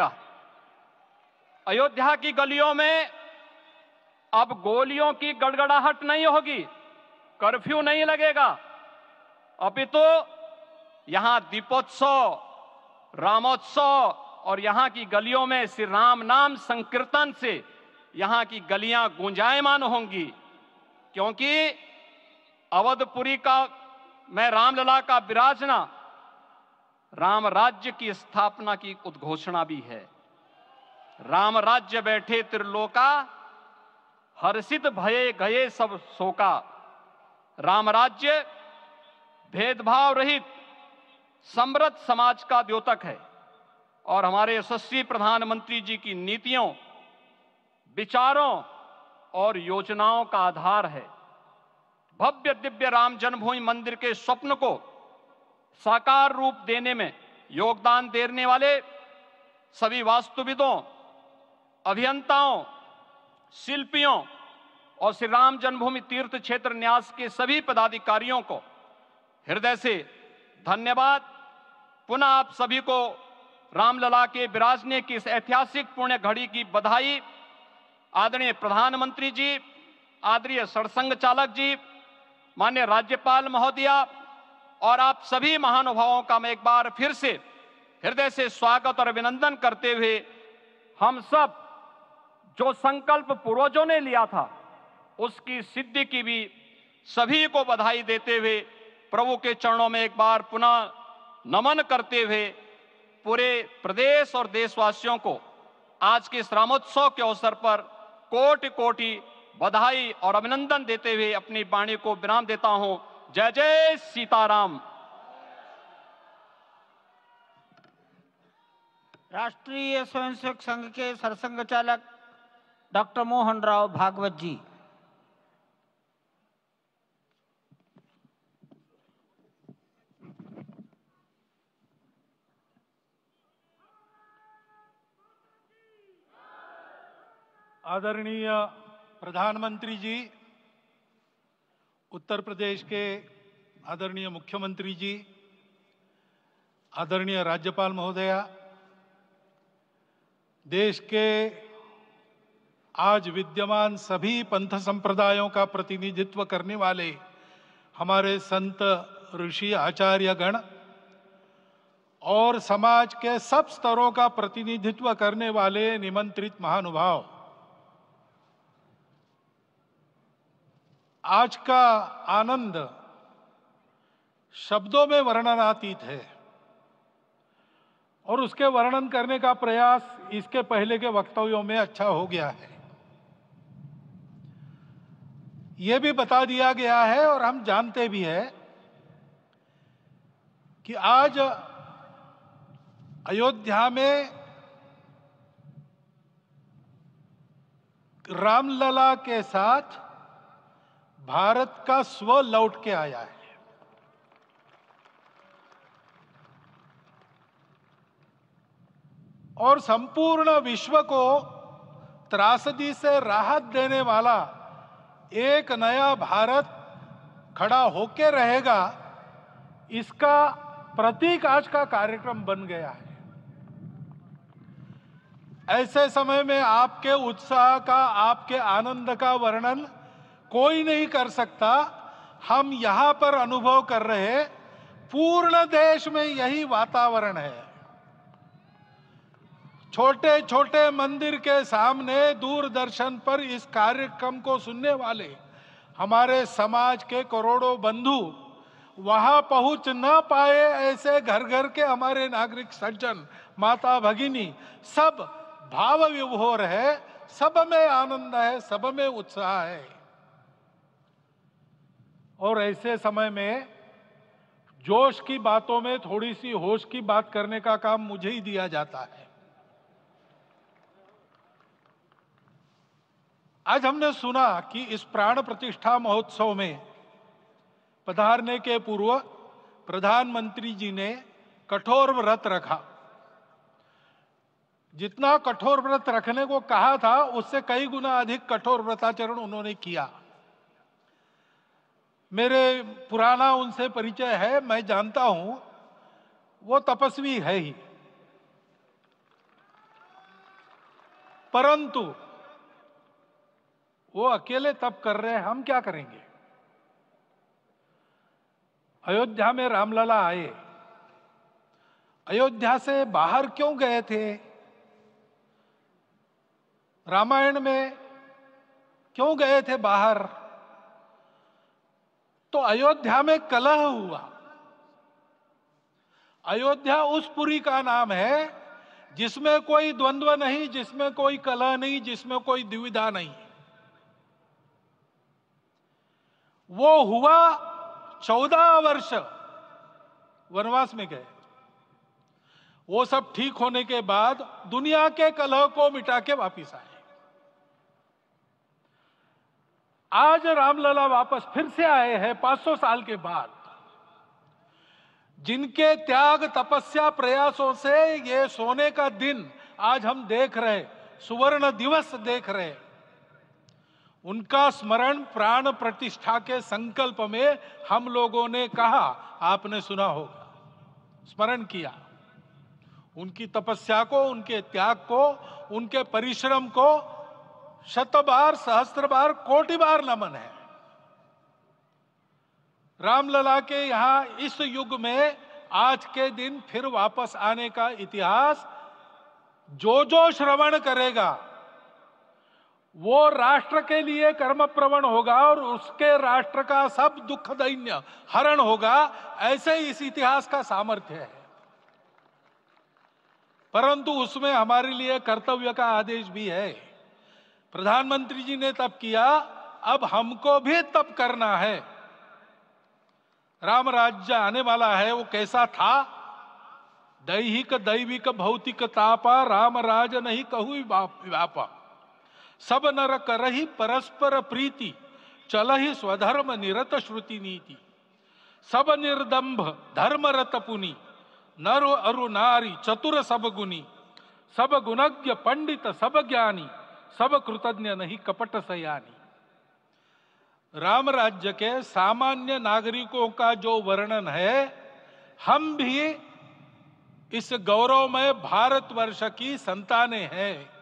का अयोध्या की गलियों में अब गोलियों की गड़गड़ाहट नहीं होगी कर्फ्यू नहीं लगेगा अभी तो यहां दीपोत्सव रामोत्सव और यहां की गलियों में श्री राम नाम संकीर्तन से यहां की गलियां गुंजायमान होंगी क्योंकि अवधपुरी का मैं रामलला का विराजना राम राज्य की स्थापना की उद्घोषणा भी है राम राज्य बैठे त्रिलोका हर्षित भये गए सब शोका राम राज्य भेदभाव रहित समृद्ध समाज का द्योतक है और हमारे यशस्वी प्रधानमंत्री जी की नीतियों विचारों और योजनाओं का आधार है भव्य दिव्य राम जन्मभूमि मंदिर के स्वप्न को साकार रूप देने में योगदान देने वाले सभी वास्तुविदों अभियंताओं शिल्पियों और श्री राम जन्मभूमि तीर्थ क्षेत्र न्यास के सभी पदाधिकारियों को हृदय से धन्यवाद पुनः आप सभी को रामलला के विराजने की इस ऐतिहासिक पुण्य घड़ी की बधाई आदरणीय प्रधानमंत्री जी आदरणीय सरसंघ चालक जी मान्य राज्यपाल महोदया और आप सभी महानुभावों का मैं एक बार फिर से हृदय से स्वागत और अभिनंदन करते हुए हम सब जो संकल्प पूर्वजों ने लिया था उसकी सिद्धि की भी सभी को बधाई देते हुए प्रभु के चरणों में एक बार पुनः नमन करते हुए पूरे प्रदेश और देशवासियों को आज के श्रामोत्सव के अवसर पर कोटि कोटि बधाई और अभिनंदन देते हुए अपनी वाणी को विराम देता हूं जय जय सीताराम राष्ट्रीय स्वयंसेवक संघ के सरसंघ चालक डॉक्टर मोहन राव भागवत जी आदरणीय प्रधानमंत्री जी उत्तर प्रदेश के आदरणीय मुख्यमंत्री जी आदरणीय राज्यपाल महोदया देश के आज विद्यमान सभी पंथ संप्रदायों का प्रतिनिधित्व करने वाले हमारे संत ऋषि आचार्य गण और समाज के सब स्तरों का प्रतिनिधित्व करने वाले निमंत्रित महानुभाव आज का आनंद शब्दों में वर्णनातीत है और उसके वर्णन करने का प्रयास इसके पहले के वक्तव्यों में अच्छा हो गया है यह भी बता दिया गया है और हम जानते भी हैं कि आज अयोध्या में रामलला के साथ भारत का स्व लौट के आया है और संपूर्ण विश्व को त्रासदी से राहत देने वाला एक नया भारत खड़ा होके रहेगा इसका प्रतीक आज का कार्यक्रम बन गया है ऐसे समय में आपके उत्साह का आपके आनंद का वर्णन कोई नहीं कर सकता हम यहां पर अनुभव कर रहे पूर्ण देश में यही वातावरण है छोटे छोटे मंदिर के सामने दूरदर्शन पर इस कार्यक्रम को सुनने वाले हमारे समाज के करोड़ों बंधु वहां पहुंच ना पाए ऐसे घर घर के हमारे नागरिक सज्जन माता भगिनी सब भाव विभोर है सब में आनंद है सब में उत्साह है और ऐसे समय में जोश की बातों में थोड़ी सी होश की बात करने का काम मुझे ही दिया जाता है आज हमने सुना कि इस प्राण प्रतिष्ठा महोत्सव में पधारने के पूर्व प्रधानमंत्री जी ने कठोर व्रत रखा जितना कठोर व्रत रखने को कहा था उससे कई गुना अधिक कठोर व्रताचरण उन्होंने किया मेरे पुराना उनसे परिचय है मैं जानता हूं वो तपस्वी है ही परंतु वो अकेले तप कर रहे हैं हम क्या करेंगे अयोध्या में रामलला आए अयोध्या से बाहर क्यों गए थे रामायण में क्यों गए थे बाहर तो अयोध्या में कलह हुआ अयोध्या उस पुरी का नाम है जिसमें कोई द्वंद्व नहीं जिसमें कोई कलह नहीं जिसमें कोई द्विविधा नहीं वो हुआ चौदह वर्ष वनवास में गए वो सब ठीक होने के बाद दुनिया के कलह को मिटा के वापिस आए आज रामलला वापस फिर से आए हैं 500 साल के बाद जिनके त्याग तपस्या प्रयासों से ये सोने का दिन आज हम देख रहे सुवर्ण दिवस देख रहे उनका स्मरण प्राण प्रतिष्ठा के संकल्प में हम लोगों ने कहा आपने सुना होगा स्मरण किया उनकी तपस्या को उनके त्याग को उनके परिश्रम को शत बार सहस्त्र बार कोटि बार नमन है रामलला के यहां इस युग में आज के दिन फिर वापस आने का इतिहास जो जो श्रवण करेगा वो राष्ट्र के लिए कर्म प्रवण होगा और उसके राष्ट्र का सब दुख दैन्य हरण होगा ऐसे इस इतिहास का सामर्थ्य है परंतु उसमें हमारे लिए कर्तव्य का आदेश भी है प्रधानमंत्री जी ने तब किया अब हमको भी तब करना है राम राज्य आने वाला है वो कैसा था दैहिक दैविक भौतिक तापा राम राज नहीं कहू व्यापा सब नर करही परस्पर प्रीति चल ही स्वधर्म निरत श्रुति नीति सब निर्दम्भ धर्मरत पुनि नर अरु नारी चतुर सब गुनी सब गुणज्ञ पंडित सब ज्ञानी सब कृतज्ञ नहीं कपट सयानी राम राज्य के सामान्य नागरिकों का जो वर्णन है हम भी इस गौरवमय भारतवर्ष की संतानें हैं